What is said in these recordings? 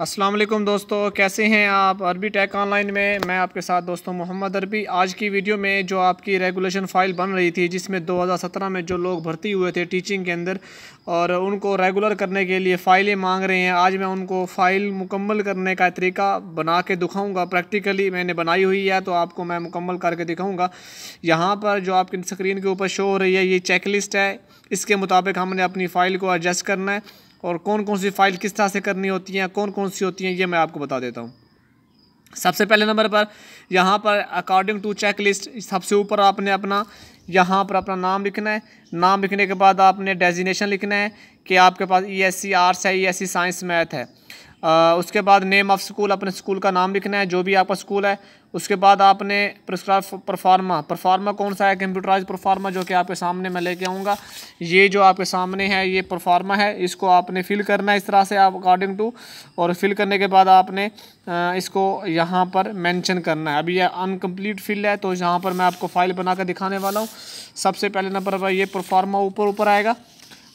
असलम दोस्तों कैसे हैं आप अरबी टेक ऑनलाइन में मैं आपके साथ दोस्तों मोहम्मद अरबी आज की वीडियो में जो आपकी रेगुलेशन फ़ाइल बन रही थी जिसमें 2017 में जो लोग भर्ती हुए थे टीचिंग के अंदर और उनको रेगुलर करने के लिए फ़ाइलें मांग रहे हैं आज मैं उनको फ़ाइल मुकम्मल करने का तरीका बना के दिखाऊँगा प्रैक्टिकली मैंने बनाई हुई है तो आपको मैं मुकम्मल करके दिखाऊँगा यहाँ पर जो आपकी स्क्रीन के ऊपर शो हो रही है ये चेक लिस्ट है इसके मुताबिक हमने अपनी फ़ाइल को एडजस्ट करना है और कौन कौन सी फ़ाइल किस तरह से करनी होती हैं कौन कौन सी होती हैं ये मैं आपको बता देता हूँ सबसे पहले नंबर पर यहाँ पर अकॉर्डिंग टू चेक लिस्ट सबसे ऊपर आपने अपना यहाँ पर अपना नाम लिखना है नाम लिखने के बाद आपने डेजिनेशन लिखना है कि आपके पास ई एस सी आर्ट्स है E S C science math है उसके बाद नेम ऑफ़ स्कूल अपने स्कूल का नाम लिखना है जो भी आपका स्कूल है उसके बाद आपने प्रस्क्राइब परफार्मा परफार्मा कौन सा है कंप्यूटराइज परफार्मा जो कि आपके सामने मैं लेके आऊँगा ये जो आपके सामने है ये परफार्मा है इसको आपने फिल करना है इस तरह से आप अकॉर्डिंग टू और फिल करने के बाद आपने इसको यहाँ पर मैंशन करना है अभी ये अनकम्प्लीट फिल है तो यहाँ पर मैं आपको फाइल बना कर दिखाने वाला हूँ सबसे पहले नंबर पर यह परफार्मा ऊपर ऊपर आएगा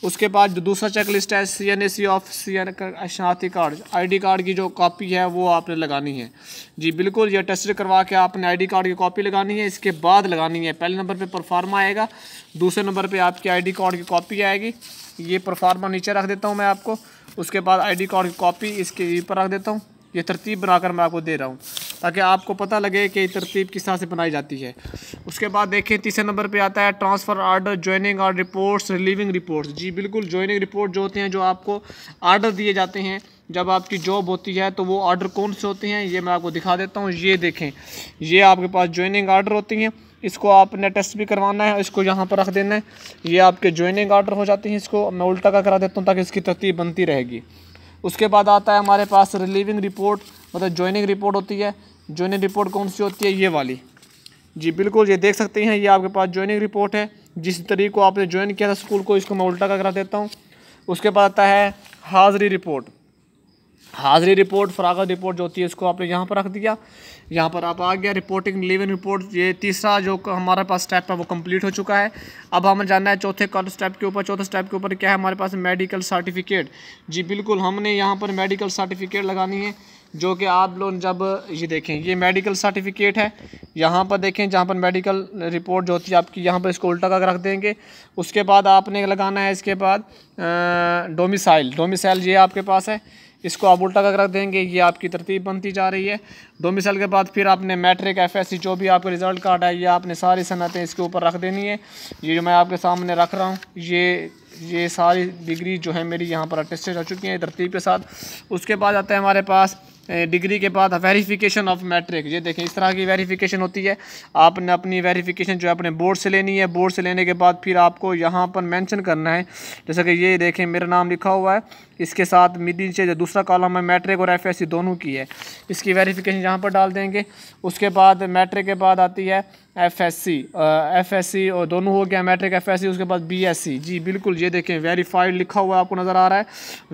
उसके बाद जो दूसरा चेक लिस्ट है C N A C of C N शनाती कार्ड आईडी कार्ड की जो कॉपी है वो आपने लगानी है जी बिल्कुल ये टेस्ट करवा के आपने आईडी कार्ड की कॉपी लगानी है इसके बाद लगानी है पहले नंबर पे परफार्मा आएगा दूसरे नंबर पे आपकी आईडी कार्ड की कॉपी आएगी ये परफार्मा नीचे रख देता हूँ मैं आपको उसके बाद डी कार्ड की कॉपी इसके ऊपर रख देता हूँ ये तरतीब बनाकर मैं आपको दे रहा हूँ ताकि आपको पता लगे कि तरतीब किस तरह से बनाई जाती है उसके बाद देखें तीसरे नंबर पर आता है ट्रांसफ़र आर्डर ज्वाइनिंग और रिपोर्ट्स रिलीविंग रिपोर्ट्स जी बिल्कुल ज्वाइनिंग रिपोर्ट जो होते हैं जो आपको आर्डर दिए जाते हैं जब आपकी जॉब होती है तो वो ऑर्डर कौन से होते हैं ये मैं आपको दिखा देता हूँ ये देखें ये आपके पास ज्वाइनिंग आर्डर होती हैं इसको आपने टेस्ट भी करवाना है इसको यहाँ पर रख देना है ये आपके ज्वाइनिंग आर्डर हो जाते हैं इसको मैं उल्टा का करा देता हूँ ताकि इसकी तरतीब बनती रहेगी उसके बाद आता है हमारे पास रिलीविंग रिपोर्ट मतलब ज्वाइनिंग रिपोर्ट होती है ज्वाइनिंग रिपोर्ट कौन सी होती है ये वाली जी बिल्कुल ये देख सकते हैं ये आपके पास ज्वाइनिंग रिपोर्ट है जिस तरीके को आपने ज्वाइन किया था स्कूल को इसको मैं उल्टा का करा देता हूँ उसके बाद आता है हाज़री रिपोर्ट हाज़री रिपोर्ट फरागत रिपोर्ट जो होती है इसको आपने यहाँ पर रख दिया यहाँ पर आप आ गया रिपोर्टिंग लिव इन रिपोर्ट ये तीसरा जो हमारे पास स्टेप है वो कंप्लीट हो चुका है अब हमें जानना है चौथे कल स्टेप के ऊपर चौथे स्टेप के ऊपर क्या है हमारे पास मेडिकल सर्टिफिकेट जी बिल्कुल हमने यहाँ पर मेडिकल सर्टिफिकेट लगानी है जो कि आप लोग जब ये देखें ये मेडिकल सर्टिफिकेट है यहाँ पर देखें जहाँ पर मेडिकल रिपोर्ट जो होती है आपकी यहाँ पर इसको उल्टा का रख देंगे उसके बाद आपने लगाना है इसके बाद डोमिसाइल डोमिसाइल ये आपके पास है इसको आप उल्टा का रख देंगे ये आपकी तरतीब बनती जा रही है डोमिसल के बाद फिर आपने मैट्रिक एफ एस जो भी आपका रिज़ल्ट कार्ड है ये आपने सारी सनतें इसके ऊपर रख देनी है ये जो मैं आपके सामने रख रहा हूँ ये ये सारी डिग्री जो है मेरी यहाँ पर अटेस्टेड हो चुकी हैं तरतीब के साथ उसके बाद आता है हमारे पास डिग्री के बाद वेरिफिकेशन ऑफ मैट्रिक ये देखें इस तरह की वेरिफिकेशन होती है आपने अपनी वेरिफिकेशन जो है अपने बोर्ड से लेनी है बोर्ड से लेने के बाद फिर आपको यहाँ पर मेंशन करना है जैसा कि ये देखें मेरा नाम लिखा हुआ है इसके साथ मिड इंचेज जो दूसरा कॉलम है मैट्रिक और एफ दोनों की है इसकी वेरिफिकेशन यहाँ पर डाल देंगे उसके बाद मैट्रिक के बाद आती है F S C F S C और दोनों हो गया मैट्रिक एफ एस सी उसके बाद बी एस सी जी बिल्कुल ये देखें वेरीफाइड लिखा हुआ आपको नज़र आ रहा है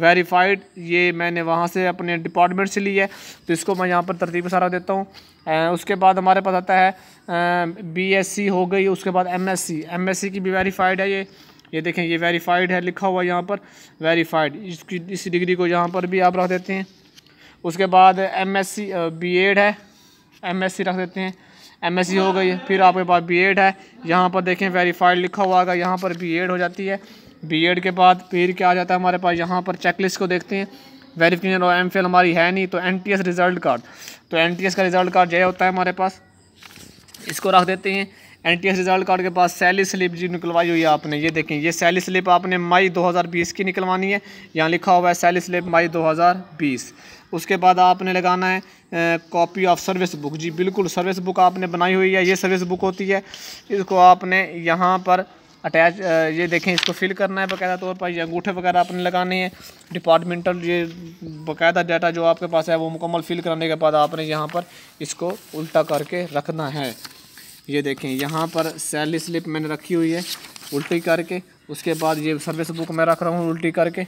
वेरीफाइड ये मैंने वहाँ से अपने डिपार्टमेंट से ली है तो इसको मैं यहाँ पर तरतीब सारा देता हूँ उसके बाद हमारे पास आता है बी एस सी हो गई उसके बाद M S C M S C की भी वेरीफाइड है ये ये देखें ये वेरीफाइड है लिखा हुआ यहाँ पर वेरीफाइड इसकी इस डिग्री को यहाँ पर भी आप रख देते हैं उसके बाद M S C B Ed है एम एस सी रख देते हैं एम एस सी हो गई फिर आपके पास बी एड है यहाँ पर देखें वेरीफाइड लिखा हुआ आगा यहाँ पर बी एड हो जाती है बी एड के बाद फिर क्या आ जाता है हमारे पास यहाँ पर चेक लिस्ट को देखते हैं वेरीफिकेशन और एम फिल हमारी है नहीं तो N T S result card तो एन टी एस का रिज़ल्ट कार्ड जय होता है हमारे पास इसको रख देते हैं N T S result card के पास सैली स्लिप जी निकलवाई हुई है आपने ये देखें ये सैली स्लिप आपने मई 2020 की निकलवानी है यहाँ लिखा हुआ है सैली स्लिप मई 2020 उसके बाद आपने लगाना है कॉपी ऑफ सर्विस बुक जी बिल्कुल सर्विस बुक आपने बनाई हुई है ये सर्विस बुक होती है इसको आपने यहाँ पर अटैच ये देखें इसको फिल करना है बाकायदा तौर पर अंगूठे वगैरह आपने लगाने हैं डिपार्टमेंटल ये बाकायदा डाटा जो आपके पास है वो मुकम्मल फिल कराने के बाद आपने यहाँ पर इसको उल्टा करके रखना है ये देखें यहाँ पर सैलरी स्लिप मैंने रखी हुई है उल्टी करके उसके बाद ये सर्विस बुक मैं रख रहा हूँ उल्टी करके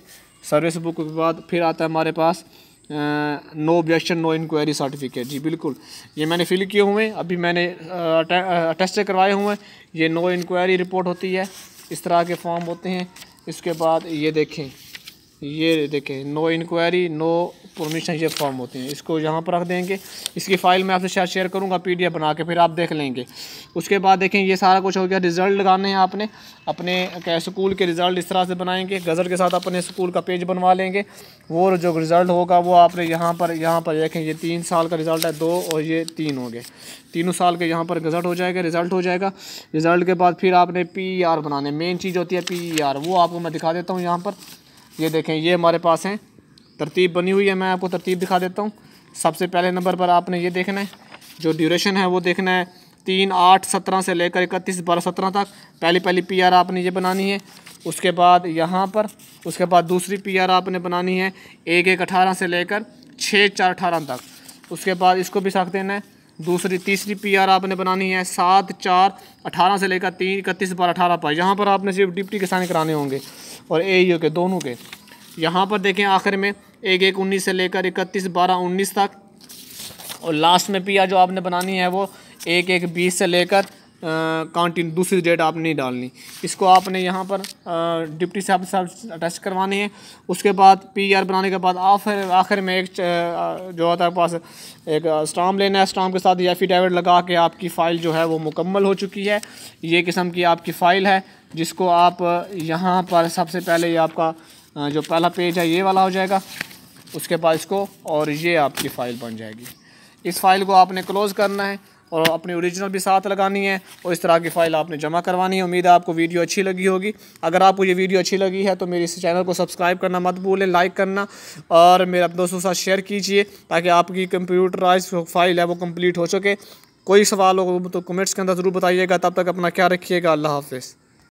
सर्विस बुक के बाद फिर आता है हमारे पास no objection no inquiry certificate जी बिल्कुल ये मैंने फिल किए हुए हैं अभी मैंने अटेस्ट करवाए हुए हैं ये नो इंक्वायरी रिपोर्ट होती है इस तरह के फॉर्म होते हैं इसके बाद ये देखें ये देखें नो इंक्वायरी नो परमिशन ये फॉर्म होती हैं इसको यहाँ पर रख देंगे इसकी फ़ाइल मैं आपसे शायद शेयर करूँगा पी बना के फिर आप देख लेंगे उसके बाद देखें ये सारा कुछ हो गया रिज़ल्ट लगाने हैं आपने अपने क्या स्कूल के रिज़ल्ट इस तरह से बनाएंगे गज़ल के साथ अपने स्कूल का पेज बनवा लेंगे वो जो रिज़ल्ट होगा वो आपने यहाँ पर यहाँ पर देखें ये तीन साल का रिज़ल्ट है दो और ये तीन हो गए तीनों साल के यहाँ पर गज़ट हो जाएगा रिज़ल्ट हो जाएगा रिज़ल्ट के बाद फिर आपने पी e बनाने मेन चीज़ होती है पी e वो आपको मैं दिखा देता हूँ यहाँ पर ये देखें ये हमारे पास हैं तरतीब बनी हुई है मैं आपको तरतीब दिखा देता हूँ सबसे पहले नंबर पर आपने ये देखना है जो ड्यूरेशन है वो देखना है तीन आठ सत्रह से लेकर इकतीस बारह सत्रह तक पहली पहली पी आर आपने ये बनानी है उसके बाद यहाँ पर उसके बाद दूसरी पी आर आपने बनानी है एक एक अठारह से लेकर छः चार अठारह तक उसके बाद इसको भी साख देना है दूसरी तीसरी पी आर आपने बनानी है सात चार अठारह से लेकर तीन इकतीस बारह अठारह पर यहाँ पर आपने सिर्फ डिप्टी के साइन कराने होंगे और ए के दोनों के यहाँ पर देखें आखिर में एक एक उन्नीस से लेकर इकतीस बारह उन्नीस तक और लास्ट में पिया जो आपने बनानी है वो एक एक बीस से लेकर काउंटिंग दूसरी डेट आप नहीं डालनी इसको आपने यहाँ पर डिप्टी साहब साहब अटैच करवानी है उसके बाद पी आर बनाने के बाद आखिर आखिर में एक जो होता है पास एक स्टाम लेना है स्टाम के साथ ये एफिडेविट लगा के आपकी फ़ाइल जो है वो मुकम्मल हो चुकी है ये किस्म की आपकी फ़ाइल है जिसको आप यहाँ पर सबसे पहले ये आपका जो पहला पेज है ये वाला हो जाएगा उसके बाद इसको और ये आपकी फ़ाइल बन जाएगी इस फाइल को आपने क्लोज़ करना है और अपनी ओरिजिनल भी साथ लगानी है और इस तरह की फ़ाइल आपने जमा करवानी है उम्मीद है आपको वीडियो अच्छी लगी होगी अगर आपको ये वीडियो अच्छी लगी है तो मेरे इस चैनल को सब्सक्राइब करना मत भूलें लाइक करना और मेरे अपने दोस्तों के साथ शेयर कीजिए ताकि आपकी कंप्यूटराइज फाइल है वो कम्प्लीट हो सके कोई सवाल हो तो कमेंट्स के अंदर ज़रूर बताइएगा तब तक अपना क्या रखिएगा अल्लाह हाफिज़